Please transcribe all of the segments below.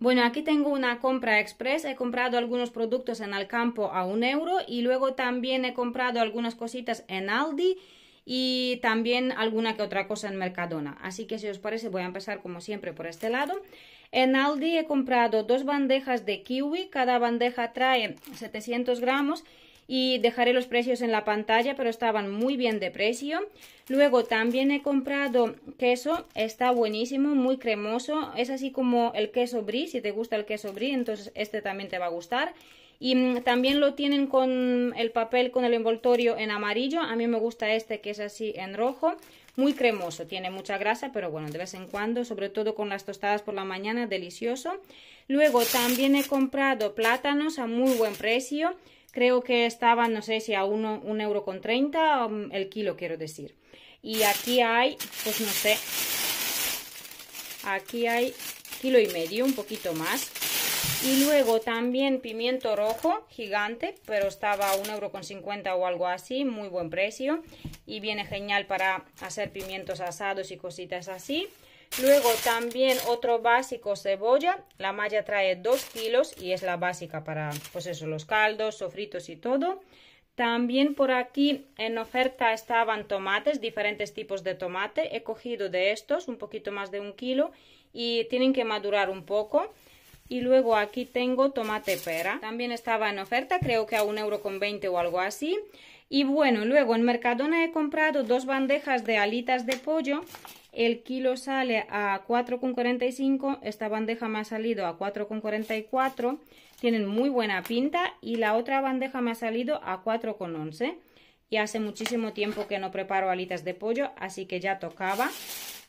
Bueno, aquí tengo una compra express. He comprado algunos productos en Alcampo a un euro y luego también he comprado algunas cositas en Aldi y también alguna que otra cosa en Mercadona. Así que si os parece voy a empezar como siempre por este lado. En Aldi he comprado dos bandejas de kiwi. Cada bandeja trae 700 gramos y dejaré los precios en la pantalla, pero estaban muy bien de precio. Luego también he comprado queso, está buenísimo, muy cremoso, es así como el queso bris si te gusta el queso brie, entonces este también te va a gustar. Y mm, también lo tienen con el papel, con el envoltorio en amarillo, a mí me gusta este que es así en rojo, muy cremoso, tiene mucha grasa, pero bueno, de vez en cuando, sobre todo con las tostadas por la mañana, delicioso. Luego también he comprado plátanos a muy buen precio, creo que estaba no sé si a 1,30 un euro con 30, um, el kilo quiero decir. Y aquí hay, pues no sé, aquí hay kilo y medio, un poquito más. Y luego también pimiento rojo gigante, pero estaba a euro o algo así, muy buen precio. Y viene genial para hacer pimientos asados y cositas así. Luego también otro básico cebolla, la malla trae dos kilos y es la básica para pues eso, los caldos, sofritos y todo. También por aquí en oferta estaban tomates, diferentes tipos de tomate. He cogido de estos un poquito más de un kilo y tienen que madurar un poco y luego aquí tengo tomate pera también estaba en oferta creo que a un euro con 20 o algo así y bueno luego en Mercadona he comprado dos bandejas de alitas de pollo el kilo sale a 4,45 esta bandeja me ha salido a 4,44 tienen muy buena pinta y la otra bandeja me ha salido a 4,11 y hace muchísimo tiempo que no preparo alitas de pollo así que ya tocaba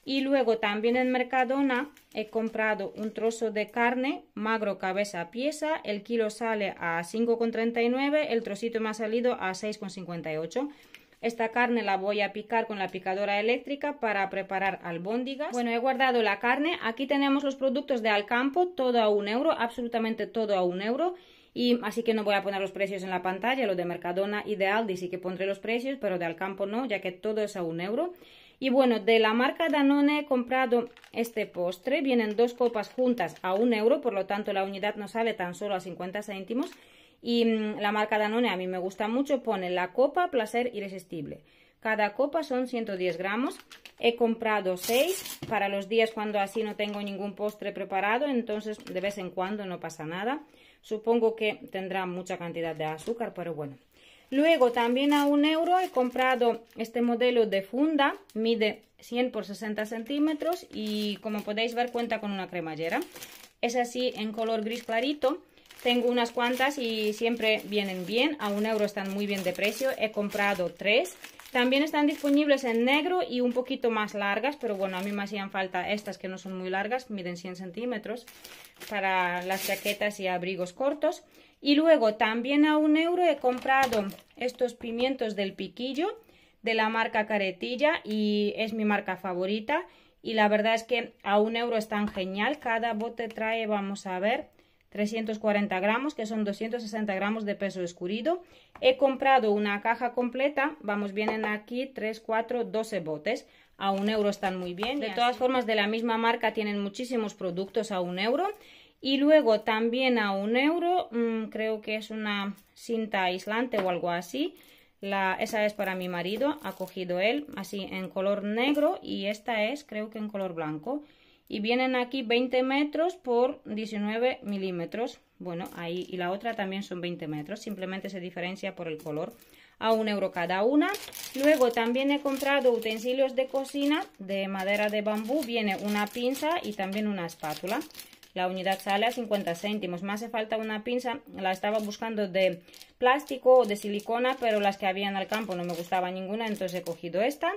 y luego también en Mercadona he comprado un trozo de carne magro cabeza pieza. El kilo sale a 5,39, el trocito me ha salido a 6,58. Esta carne la voy a picar con la picadora eléctrica para preparar albóndigas. Bueno, he guardado la carne. Aquí tenemos los productos de Alcampo, todo a un euro, absolutamente todo a un euro. Y así que no voy a poner los precios en la pantalla, lo de Mercadona y de Aldi sí que pondré los precios, pero de Alcampo no, ya que todo es a un euro. Y bueno, de la marca Danone he comprado este postre. Vienen dos copas juntas a un euro, por lo tanto la unidad no sale tan solo a 50 céntimos. Y mm, la marca Danone a mí me gusta mucho, pone la copa placer irresistible. Cada copa son 110 gramos. He comprado 6 para los días cuando así no tengo ningún postre preparado, entonces de vez en cuando no pasa nada. Supongo que tendrá mucha cantidad de azúcar, pero bueno, Luego también a un euro he comprado este modelo de funda, mide 100 por 60 centímetros y como podéis ver cuenta con una cremallera. Es así en color gris clarito. Tengo unas cuantas y siempre vienen bien, a un euro están muy bien de precio, he comprado tres. También están disponibles en negro y un poquito más largas, pero bueno, a mí me hacían falta estas que no son muy largas, miden 100 centímetros, para las chaquetas y abrigos cortos. Y luego también a un euro he comprado estos pimientos del piquillo de la marca Caretilla y es mi marca favorita. Y la verdad es que a un euro están genial. Cada bote trae, vamos a ver, 340 gramos, que son 260 gramos de peso escurido. He comprado una caja completa, vamos, vienen aquí 3, 4, 12 botes. A un euro están muy bien. De todas formas, de la misma marca tienen muchísimos productos a un euro y luego también a un euro mm, creo que es una cinta aislante o algo así esa es para mi marido, ha cogido él así en color negro y esta es creo que en color blanco y vienen aquí 20 metros por 19 milímetros bueno ahí y la otra también son 20 metros simplemente se diferencia por el color a un euro cada una luego también he comprado utensilios de cocina de madera de bambú viene una pinza y también una espátula la unidad sale a 50 céntimos. Más hace falta una pinza, la estaba buscando de plástico o de silicona, pero las que había en el campo no me gustaba ninguna, entonces he cogido esta.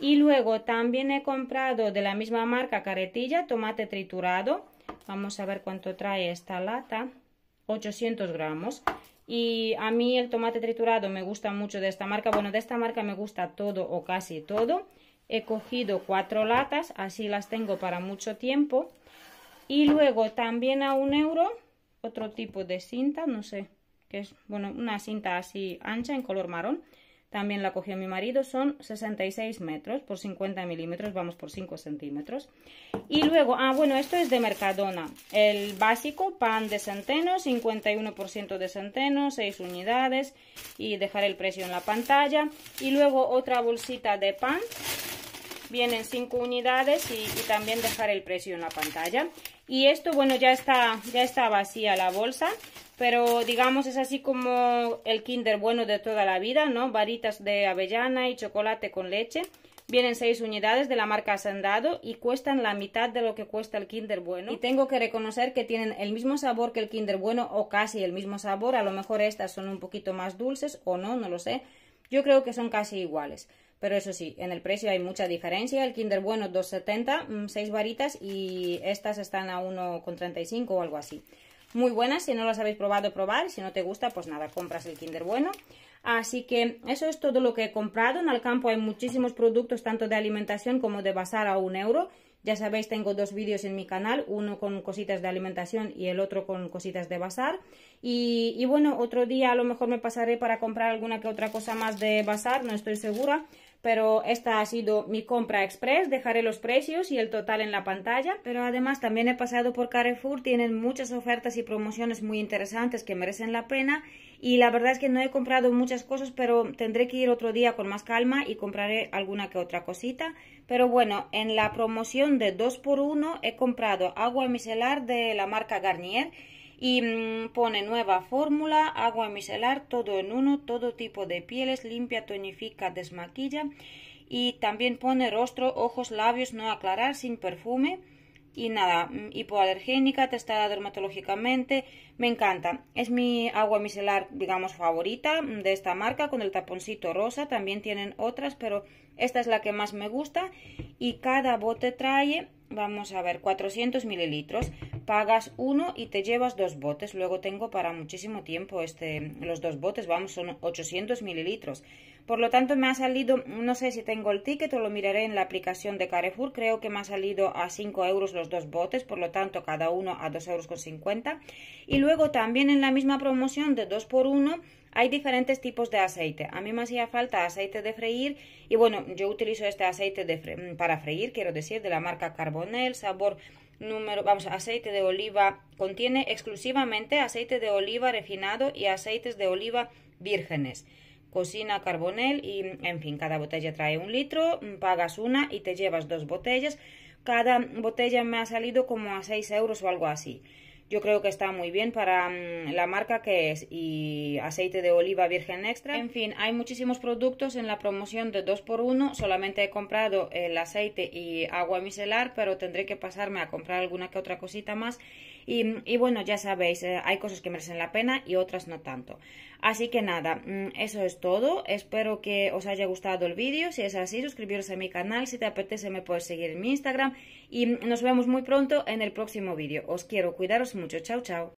Y luego también he comprado de la misma marca Caretilla, tomate triturado. Vamos a ver cuánto trae esta lata. 800 gramos. Y a mí el tomate triturado me gusta mucho de esta marca. Bueno, de esta marca me gusta todo o casi todo. He cogido cuatro latas, así las tengo para mucho tiempo y luego también a un euro otro tipo de cinta no sé que es bueno una cinta así ancha en color marrón también la cogió mi marido, son 66 metros por 50 milímetros, vamos por 5 centímetros. Y luego, ah bueno, esto es de Mercadona, el básico, pan de centeno, 51% de centeno, 6 unidades y dejar el precio en la pantalla. Y luego otra bolsita de pan, vienen 5 unidades y, también dejar el precio en la pantalla y esto bueno ya está ya está vacía la bolsa pero digamos es así como el kinder bueno de toda la vida no varitas de avellana y chocolate con leche Vienen 6 unidades de la marca Sandado y cuestan la mitad de lo que cuesta el Kinder Bueno. Y tengo que reconocer que tienen el mismo sabor que el Kinder Bueno o casi el mismo sabor. A lo mejor estas son un poquito más dulces o no, no lo sé. Yo creo que son casi iguales. Pero eso sí, en el precio hay mucha diferencia. El Kinder Bueno 2,70, 6 mm, varitas y estas están a 1,35 o algo así. Muy buenas, si no las habéis probado, probar. Si no te gusta, pues nada, compras el Kinder Bueno. Así que eso es todo lo que he comprado. En el campo hay muchísimos productos, tanto de alimentación como de bazar a un euro. Ya sabéis, tengo dos vídeos en mi canal, uno con cositas de alimentación y el otro con cositas de bazar. Y, y bueno, otro día a lo mejor me pasaré para comprar alguna que otra cosa más de bazar, no estoy segura pero esta ha sido mi compra express, dejaré los precios y el total en la pantalla, pero además también he pasado por Carrefour, tienen muchas ofertas y promociones muy interesantes que merecen la pena y la verdad es que no he comprado muchas cosas, pero tendré que ir otro día con más calma y compraré alguna que otra cosita. Pero bueno, en la promoción de 2x1 he comprado agua micelar de la marca Garnier y mm, pone nueva fórmula, agua micelar, todo en uno, todo tipo de pieles, limpia, tonifica, desmaquilla y también pone rostro, ojos, labios, no aclarar, sin perfume y nada, mm, hipoalergénica, testada dermatológicamente, me encanta. Es mi agua micelar, digamos, favorita mm, de esta marca, con el taponcito rosa, también tienen otras, pero esta es la que más me gusta y cada bote trae, vamos a ver, 400 mililitros pagas uno y te llevas dos botes. Luego tengo para muchísimo tiempo este, los dos botes, vamos, son 800 mililitros. Por lo tanto, me ha salido, no sé si tengo el ticket o lo miraré en la aplicación de Carrefour, creo que me ha salido a 5 euros los dos botes, por lo tanto, cada uno a 2,50 euros. Con Y luego también en la misma promoción de 2 por 1 hay diferentes tipos de aceite. A mí me hacía falta aceite de freír y bueno, yo utilizo este aceite para freír, quiero decir, de la marca Carbonel, sabor número, vamos, aceite de oliva, contiene exclusivamente aceite de oliva refinado y aceites de oliva vírgenes. Cocina Carbonel y, en fin, cada botella trae un litro, pagas una y te llevas dos botellas. Cada botella me ha salido como a 6 euros o algo así. Yo creo que está muy bien para mm, la marca que es y aceite de oliva virgen extra. En fin, hay muchísimos productos en la promoción de 2x1. Solamente he comprado el aceite y agua micelar, pero tendré que pasarme a comprar alguna que otra cosita más. Y, bueno, ya sabéis, eh, hay cosas que merecen la pena y otras no tanto. Así que nada, mm, eso es todo. Espero que os haya gustado el vídeo. Si es así, suscribiros a mi canal. Si te apetece, me puedes seguir en mi Instagram. Y nos vemos muy pronto en el próximo vídeo. Os quiero, cuidaros mucho. Chao, chao.